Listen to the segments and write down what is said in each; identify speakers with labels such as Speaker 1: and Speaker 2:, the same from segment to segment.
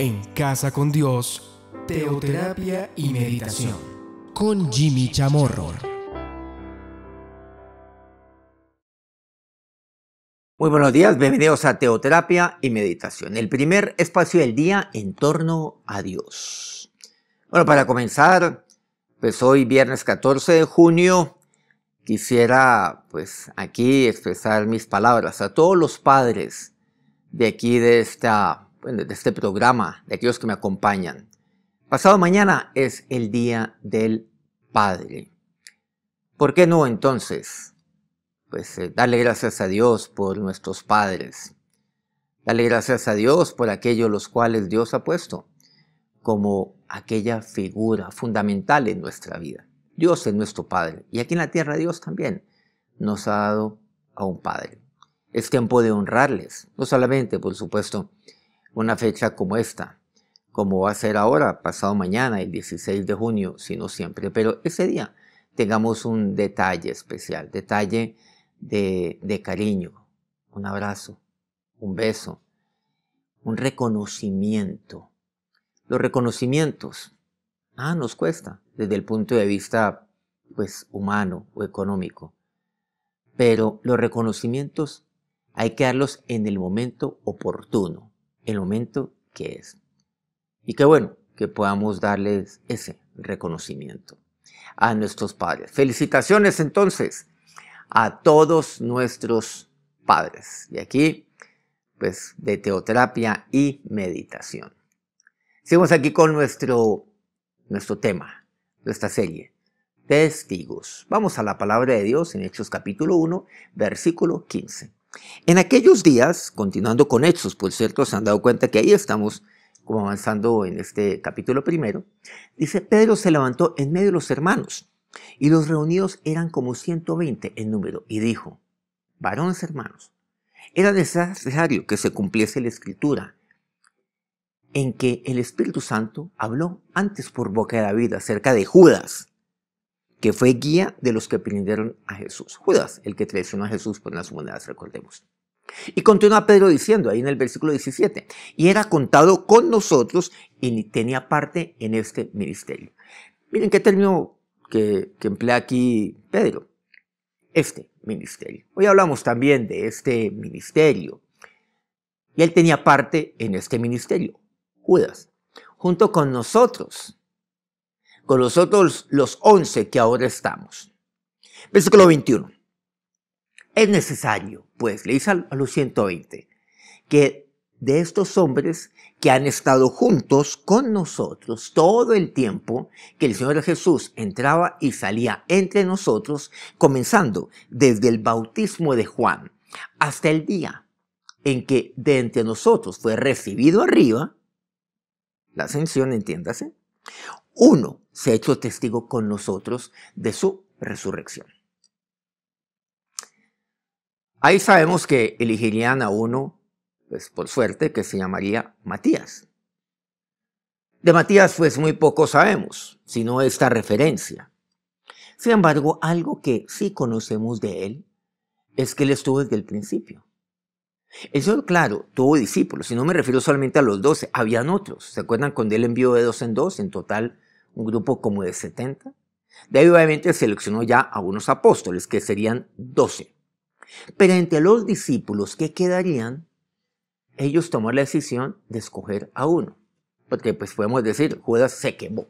Speaker 1: en Casa con Dios, Teoterapia y Meditación, con Jimmy Chamorro. Muy buenos días, bienvenidos a Teoterapia y Meditación, el primer espacio del día en torno a Dios. Bueno, para comenzar, pues hoy viernes 14 de junio, quisiera pues aquí expresar mis palabras a todos los padres de aquí de esta de este programa, de aquellos que me acompañan. Pasado mañana es el Día del Padre. ¿Por qué no entonces? Pues eh, darle gracias a Dios por nuestros padres. Darle gracias a Dios por aquellos los cuales Dios ha puesto como aquella figura fundamental en nuestra vida. Dios es nuestro Padre. Y aquí en la tierra Dios también nos ha dado a un Padre. Es tiempo de honrarles, no solamente, por supuesto, una fecha como esta, como va a ser ahora, pasado mañana, el 16 de junio, sino siempre, pero ese día tengamos un detalle especial, detalle de, de cariño, un abrazo, un beso, un reconocimiento. Los reconocimientos, ah, nos cuesta desde el punto de vista pues humano o económico. Pero los reconocimientos hay que darlos en el momento oportuno el momento que es. Y qué bueno que podamos darles ese reconocimiento a nuestros padres. Felicitaciones entonces a todos nuestros padres. Y aquí, pues, de teoterapia y meditación. Seguimos aquí con nuestro, nuestro tema, nuestra serie, testigos. Vamos a la palabra de Dios en Hechos capítulo 1, versículo 15. En aquellos días, continuando con Hechos, por cierto, se han dado cuenta que ahí estamos como avanzando en este capítulo primero, dice, Pedro se levantó en medio de los hermanos y los reunidos eran como 120 en número y dijo, varones hermanos, era necesario que se cumpliese la escritura en que el Espíritu Santo habló antes por boca de David acerca de Judas, que fue guía de los que prendieron a Jesús. Judas, el que traicionó a Jesús por las monedas, recordemos. Y continúa Pedro diciendo ahí en el versículo 17, y era contado con nosotros y tenía parte en este ministerio. Miren qué término que, que emplea aquí Pedro, este ministerio. Hoy hablamos también de este ministerio. Y él tenía parte en este ministerio, Judas, junto con nosotros con nosotros los once que ahora estamos. Versículo 21. Es necesario, pues, le dice a los 120, que de estos hombres que han estado juntos con nosotros todo el tiempo que el Señor Jesús entraba y salía entre nosotros, comenzando desde el bautismo de Juan hasta el día en que de entre nosotros fue recibido arriba, la ascensión, entiéndase, uno se ha hecho testigo con nosotros de su resurrección. Ahí sabemos que elegirían a uno, pues por suerte, que se llamaría Matías. De Matías pues muy poco sabemos, sino esta referencia. Sin embargo, algo que sí conocemos de él es que él estuvo desde el principio. eso claro, tuvo discípulos, y no me refiero solamente a los doce, habían otros. ¿Se acuerdan cuando él envió de dos en dos? En total un grupo como de 70. De ahí obviamente seleccionó ya a unos apóstoles, que serían 12. Pero entre los discípulos que quedarían, ellos tomaron la decisión de escoger a uno. Porque pues podemos decir, Judas se quemó.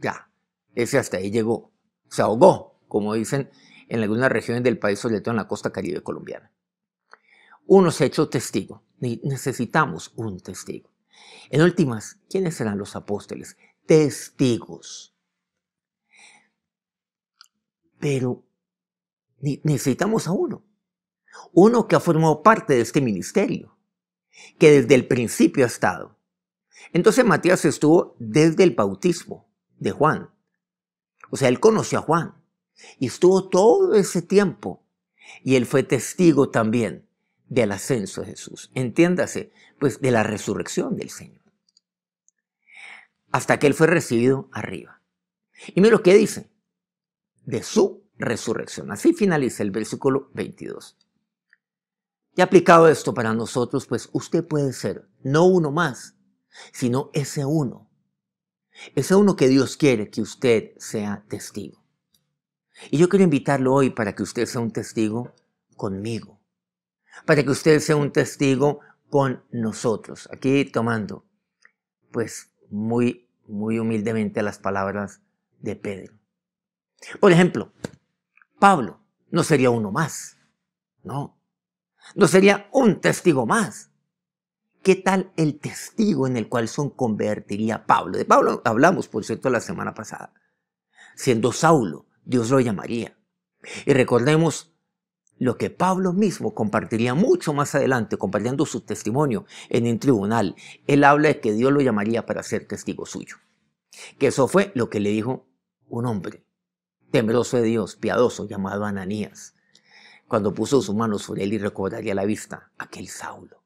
Speaker 1: Ya, ese hasta ahí llegó. Se ahogó, como dicen en algunas regiones del país, sobre todo en la costa caribe colombiana. Uno se ha hecho testigo. Necesitamos un testigo. En últimas, ¿quiénes serán los apóstoles? testigos. Pero necesitamos a uno, uno que ha formado parte de este ministerio, que desde el principio ha estado. Entonces Matías estuvo desde el bautismo de Juan. O sea, él conoció a Juan y estuvo todo ese tiempo. Y él fue testigo también del ascenso de Jesús. Entiéndase, pues de la resurrección del Señor hasta que Él fue recibido arriba. Y mira lo que dice, de su resurrección. Así finaliza el versículo 22. Y aplicado esto para nosotros, pues usted puede ser no uno más, sino ese uno. Ese uno que Dios quiere que usted sea testigo. Y yo quiero invitarlo hoy para que usted sea un testigo conmigo. Para que usted sea un testigo con nosotros. Aquí tomando, pues, muy, muy humildemente a las palabras de Pedro. Por ejemplo, Pablo no sería uno más, no, no sería un testigo más. ¿Qué tal el testigo en el cual son convertiría Pablo? De Pablo hablamos, por cierto, la semana pasada. Siendo Saulo, Dios lo llamaría. Y recordemos lo que Pablo mismo compartiría mucho más adelante, compartiendo su testimonio en un tribunal. Él habla de que Dios lo llamaría para ser testigo suyo. Que eso fue lo que le dijo un hombre, temeroso de Dios, piadoso, llamado Ananías, cuando puso su manos sobre él y recobraría la vista, aquel Saulo,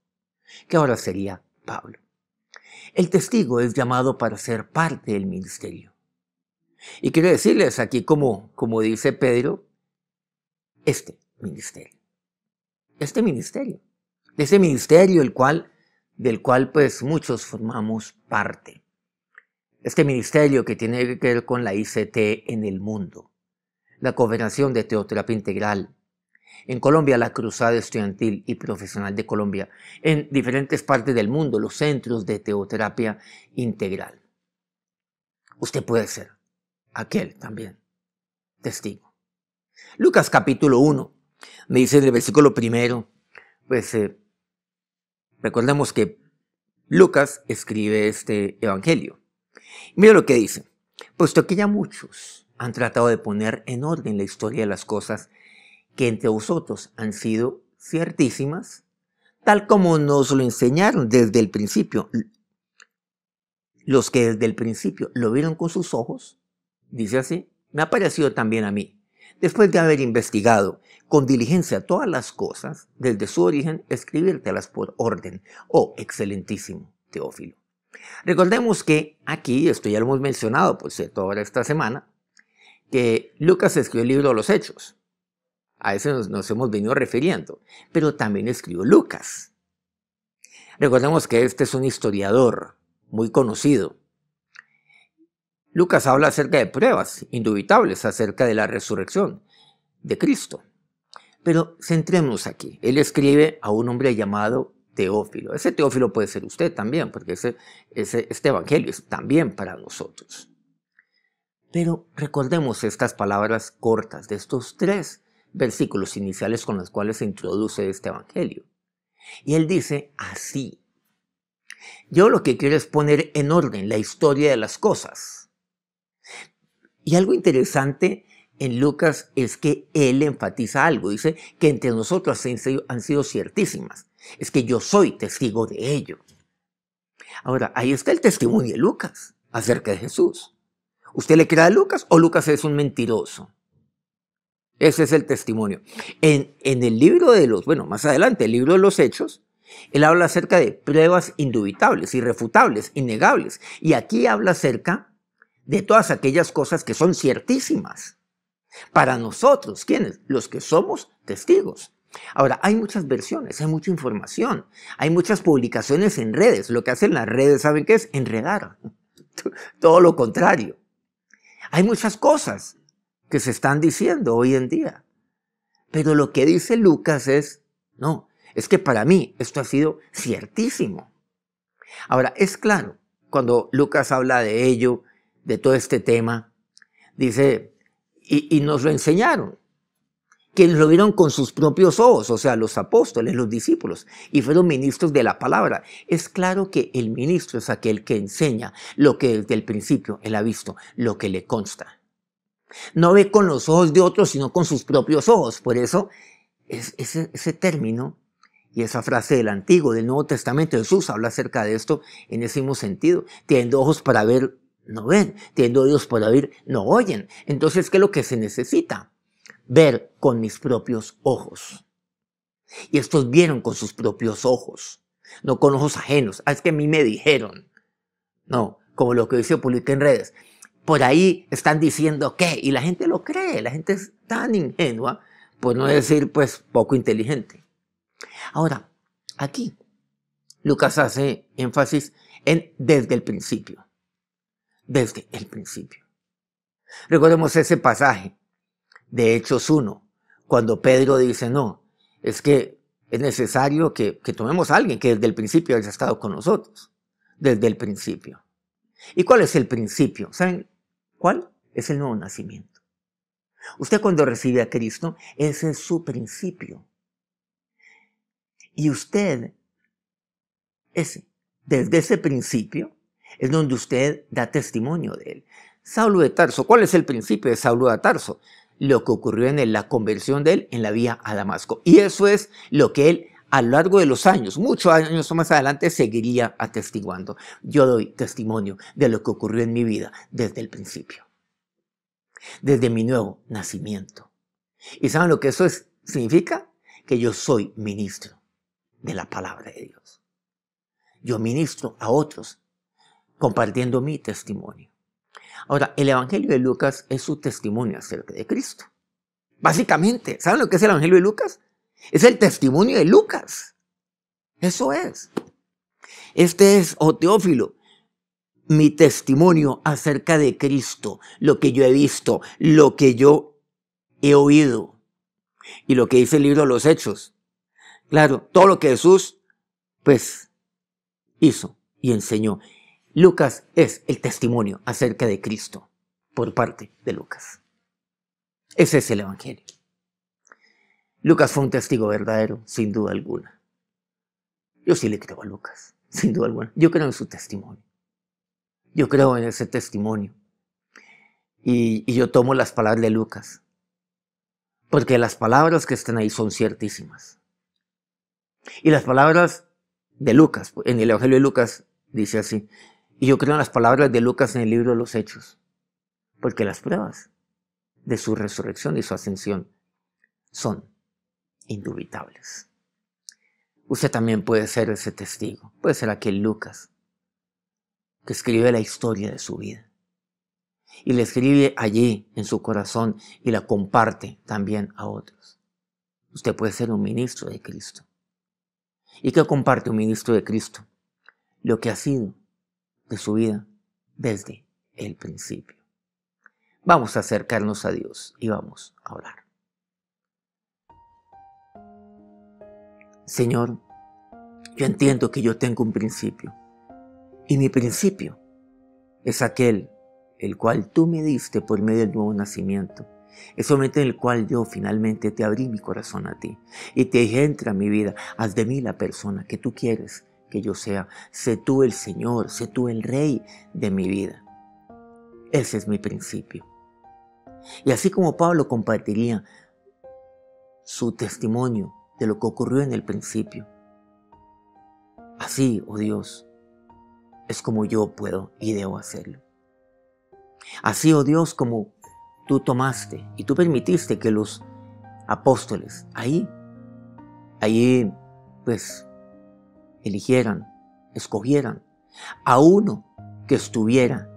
Speaker 1: que ahora sería Pablo. El testigo es llamado para ser parte del ministerio. Y quiero decirles aquí, como, como dice Pedro, este, ministerio. Este ministerio. De este ese ministerio el cual, del cual pues muchos formamos parte. Este ministerio que tiene que ver con la ICT en el mundo. La cooperación de teoterapia integral, en Colombia, la Cruzada Estudiantil y Profesional de Colombia, en diferentes partes del mundo, los centros de teoterapia integral. Usted puede ser aquel también testigo. Lucas capítulo 1, me dice en el versículo primero, pues eh, recordemos que Lucas escribe este evangelio. Mira lo que dice. Puesto que ya muchos han tratado de poner en orden la historia de las cosas que entre vosotros han sido ciertísimas, tal como nos lo enseñaron desde el principio. Los que desde el principio lo vieron con sus ojos, dice así, me ha parecido también a mí después de haber investigado con diligencia todas las cosas, desde su origen, escribírtelas por orden. Oh, excelentísimo Teófilo. Recordemos que aquí, esto ya lo hemos mencionado, por cierto, ahora esta semana, que Lucas escribió el libro de los Hechos. A eso nos hemos venido refiriendo. Pero también escribió Lucas. Recordemos que este es un historiador muy conocido, Lucas habla acerca de pruebas indubitables acerca de la resurrección de Cristo. Pero centrémonos aquí. Él escribe a un hombre llamado Teófilo. Ese Teófilo puede ser usted también, porque ese, este Evangelio es también para nosotros. Pero recordemos estas palabras cortas de estos tres versículos iniciales con los cuales se introduce este Evangelio. Y él dice así. Yo lo que quiero es poner en orden la historia de las cosas y algo interesante en Lucas es que él enfatiza algo, dice que entre nosotros han sido ciertísimas. Es que yo soy testigo de ello. Ahora, ahí está el testimonio de Lucas acerca de Jesús. ¿Usted le crea a Lucas o Lucas es un mentiroso? Ese es el testimonio. En, en el libro de los, bueno, más adelante, el libro de los Hechos, él habla acerca de pruebas indubitables, irrefutables, innegables. Y aquí habla acerca de todas aquellas cosas que son ciertísimas. Para nosotros, ¿quiénes? Los que somos testigos. Ahora, hay muchas versiones, hay mucha información, hay muchas publicaciones en redes. Lo que hacen las redes, ¿saben qué es? Enredar. Todo lo contrario. Hay muchas cosas que se están diciendo hoy en día. Pero lo que dice Lucas es, no, es que para mí esto ha sido ciertísimo. Ahora, es claro, cuando Lucas habla de ello, de todo este tema, dice, y, nos lo enseñaron, quienes lo vieron con sus propios ojos, o sea, los apóstoles, los discípulos, y fueron ministros de la palabra. Es claro que el ministro es aquel que enseña lo que desde el principio él ha visto, lo que le consta. No ve con los ojos de otros, sino con sus propios ojos. Por eso ese, ese término y esa frase del Antiguo, del Nuevo Testamento, Jesús habla acerca de esto en ese mismo sentido, teniendo ojos para ver no ven, teniendo oídos por oír, no oyen. Entonces, ¿qué es lo que se necesita? Ver con mis propios ojos. Y estos vieron con sus propios ojos, no con ojos ajenos. Ah, es que a mí me dijeron. No, como lo que dice publica en redes. Por ahí están diciendo qué, y la gente lo cree, la gente es tan ingenua, por no decir pues poco inteligente. Ahora, aquí, Lucas hace énfasis en desde el principio desde el principio. Recordemos ese pasaje de Hechos 1, cuando Pedro dice, no, es que es necesario que, tomemos a alguien que desde el principio haya estado con nosotros, desde el principio. ¿Y cuál es el principio? ¿Saben cuál? Es el nuevo nacimiento. Usted cuando recibe a Cristo, ese es su principio. Y usted, ese, desde ese principio, es donde usted da testimonio de él. Saulo de Tarso, ¿cuál es el principio de Saulo de Tarso? Lo que ocurrió en la conversión de él en la vía a Damasco. Y eso es lo que él a lo largo de los años, muchos años más adelante, seguiría atestiguando. Yo doy testimonio de lo que ocurrió en mi vida desde el principio, desde mi nuevo nacimiento. ¿Y saben lo que eso significa? Que yo soy ministro de la palabra de Dios. Yo ministro a otros compartiendo mi testimonio. Ahora, el Evangelio de Lucas es su testimonio acerca de Cristo. Básicamente, ¿saben lo que es el Evangelio de Lucas? Es el testimonio de Lucas. Eso es. Este es, oh Teófilo, mi testimonio acerca de Cristo, lo que yo he visto, lo que yo he oído y lo que dice el libro de los Hechos. Claro, todo lo que Jesús, pues, hizo y enseñó. Lucas es el testimonio acerca de Cristo por parte de Lucas. Ese es el Evangelio. Lucas fue un testigo verdadero, sin duda alguna. Yo sí le creo a Lucas, sin duda alguna. Yo creo en su testimonio. Yo creo en ese testimonio. Y, yo tomo las palabras de Lucas. Porque las palabras que están ahí son ciertísimas. Y las palabras de Lucas, en el Evangelio de Lucas dice así, y yo creo en las palabras de Lucas en el libro de los Hechos, porque las pruebas de su resurrección y su ascensión son indubitables. Usted también puede ser ese testigo, puede ser aquel Lucas que escribe la historia de su vida y la escribe allí en su corazón y la comparte también a otros. Usted puede ser un ministro de Cristo. ¿Y qué comparte un ministro de Cristo? Lo que ha sido de su vida desde el principio. Vamos a acercarnos a Dios y vamos a orar. Señor, yo entiendo que yo tengo un principio y mi principio es aquel el cual tú me diste por medio del nuevo nacimiento. Es el momento en el cual yo finalmente te abrí mi corazón a ti y te dije, entra a mi vida, haz de mí la persona que tú quieres que yo sea. Sé tú el Señor, sé tú el Rey de mi vida. Ese es mi principio. Y así como Pablo compartiría su testimonio de lo que ocurrió en el principio, así, oh Dios, es como yo puedo y debo hacerlo. Así, oh Dios, como tú tomaste y tú permitiste que los apóstoles ahí, ahí, pues, eligieran, escogieran a uno que estuviera,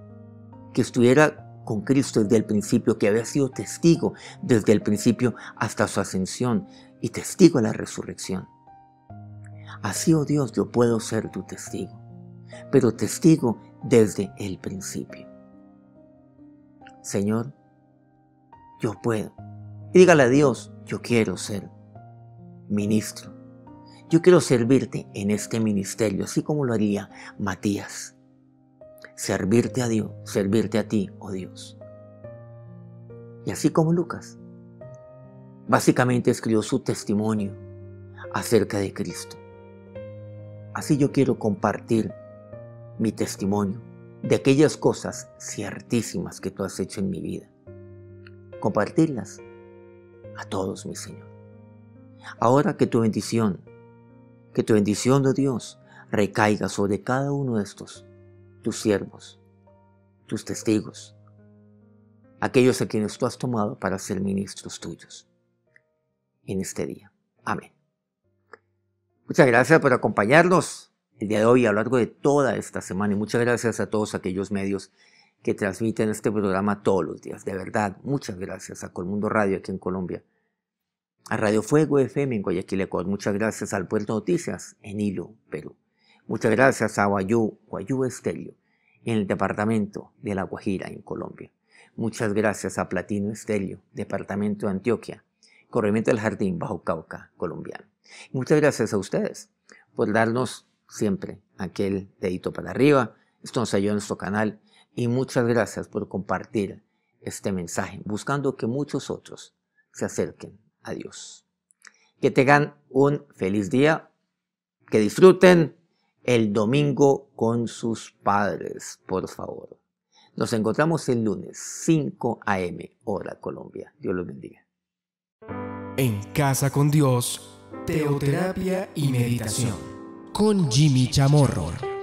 Speaker 1: que estuviera con Cristo desde el principio, que había sido testigo desde el principio hasta su ascensión y testigo a la resurrección. Así, oh Dios, yo puedo ser tu testigo, pero testigo desde el principio. Señor, yo puedo. dígale a Dios, yo quiero ser ministro yo quiero servirte en este ministerio, así como lo haría Matías. Servirte a Dios, servirte a ti, oh Dios. Y así como Lucas, básicamente escribió su testimonio acerca de Cristo. Así yo quiero compartir mi testimonio de aquellas cosas ciertísimas que tú has hecho en mi vida. Compartirlas a todos, mi Señor. Ahora que tu bendición que tu bendición de Dios recaiga sobre cada uno de estos, tus siervos, tus testigos, aquellos a quienes tú has tomado para ser ministros tuyos en este día. Amén. Muchas gracias por acompañarnos el día de hoy a lo largo de toda esta semana y muchas gracias a todos aquellos medios que transmiten este programa todos los días. De verdad, muchas gracias a Colmundo Radio aquí en Colombia a Radio Fuego FM en Guayaquil, Ecuador. Muchas gracias al Puerto Noticias en Hilo, Perú. Muchas gracias a Guayú, Guayú Estelio en el departamento de La Guajira, en Colombia. Muchas gracias a Platino Estelio, departamento de Antioquia, Corrimiento del Jardín, Bajo Cauca, colombiano. muchas gracias a ustedes por darnos siempre aquel dedito para arriba. Esto nos ayuda en nuestro canal. Y muchas gracias por compartir este mensaje, buscando que muchos otros se acerquen adiós. Que tengan un feliz día, que disfruten el domingo con sus padres, por favor. Nos encontramos el lunes 5 a.m. hora Colombia. Dios los bendiga. En casa con Dios, teoterapia y meditación con Jimmy Chamorro.